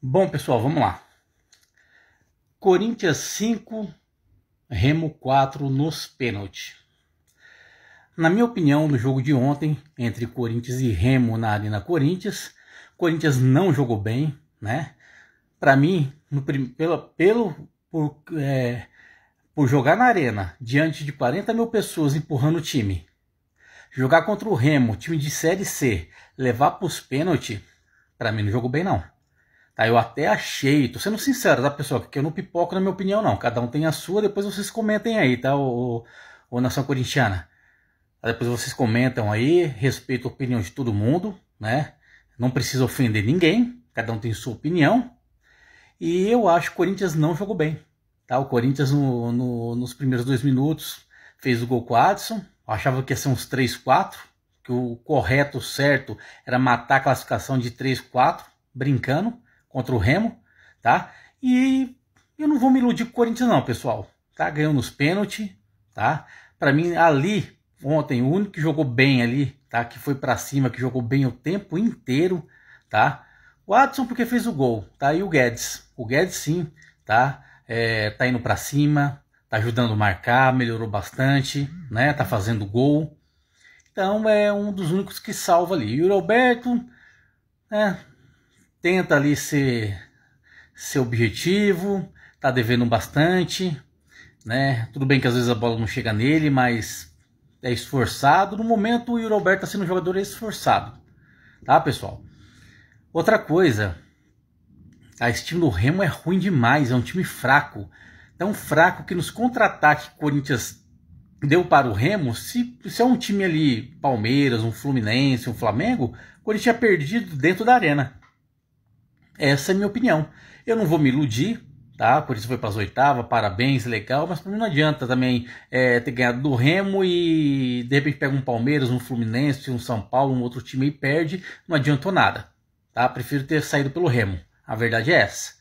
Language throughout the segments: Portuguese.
Bom, pessoal, vamos lá. Corinthians 5, Remo 4 nos pênaltis. Na minha opinião, no jogo de ontem, entre Corinthians e Remo na Arena Corinthians, Corinthians não jogou bem, né? Para mim, no, pelo por, é, por jogar na Arena, diante de 40 mil pessoas empurrando o time, jogar contra o Remo, time de Série C, levar para os pênaltis, para mim não jogou bem não. Tá, eu até achei, tô sendo sincero, tá, pessoal? Que eu não pipoco na minha opinião, não. Cada um tem a sua, depois vocês comentem aí, tá, ô, ô, Nação Corintiana? Tá, depois vocês comentam aí, respeito a opinião de todo mundo, né? Não precisa ofender ninguém, cada um tem sua opinião. E eu acho que o Corinthians não jogou bem, tá? O Corinthians, no, no, nos primeiros dois minutos, fez o gol com o Adson. Eu achava que ia ser uns 3, 4, que o correto, certo, era matar a classificação de 3, 4, brincando contra o Remo, tá? E eu não vou me iludir com o Corinthians não, pessoal, tá? Ganhou nos pênaltis, tá? Para mim ali ontem o único que jogou bem ali, tá? Que foi para cima, que jogou bem o tempo inteiro, tá? O Adson porque fez o gol, tá? E o Guedes, o Guedes sim, tá? É, tá indo para cima, tá ajudando a marcar, melhorou bastante, né? Tá fazendo gol. Então é um dos únicos que salva ali. E o Roberto, né? tenta ali ser seu objetivo, tá devendo bastante, né? Tudo bem que às vezes a bola não chega nele, mas é esforçado. No momento o Yuri Alberto tá sendo um jogador esforçado, tá, pessoal? Outra coisa, a esse time do Remo é ruim demais, é um time fraco. Tão é fraco que nos contra-ataques que o Corinthians deu para o Remo, se, se é um time ali, Palmeiras, um Fluminense, um Flamengo, o Corinthians tinha é perdido dentro da arena. Essa é a minha opinião. Eu não vou me iludir, tá? Por isso foi para as oitavas, parabéns, legal, mas para mim não adianta também é, ter ganhado do Remo e de repente pega um Palmeiras, um Fluminense, um São Paulo, um outro time e perde, não adiantou nada, tá? Prefiro ter saído pelo Remo. A verdade é essa,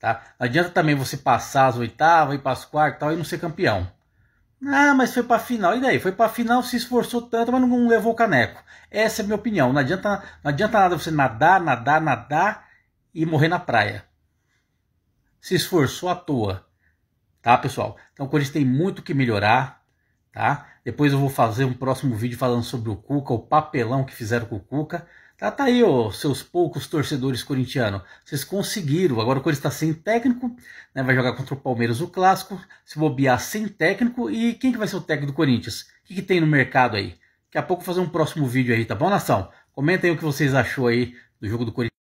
tá? Não adianta também você passar as oitavas e para as quartas e tal e não ser campeão. Ah, mas foi para final. E daí? Foi para final, se esforçou tanto, mas não, não levou o caneco. Essa é a minha opinião. Não adianta, não adianta nada você nadar, nadar, nadar e morrer na praia. Se esforçou à toa, tá, pessoal? Então o Corinthians tem muito que melhorar, tá? Depois eu vou fazer um próximo vídeo falando sobre o Cuca, o papelão que fizeram com o Cuca. Tá, tá aí, ó, seus poucos torcedores corintianos. Vocês conseguiram. Agora o Corinthians está sem técnico, né? Vai jogar contra o Palmeiras o clássico, se bobear sem técnico. E quem que vai ser o técnico do Corinthians? O que, que tem no mercado aí? Daqui a pouco vou fazer um próximo vídeo aí, tá bom, nação? Comentem o que vocês achou aí do jogo do Corinthians.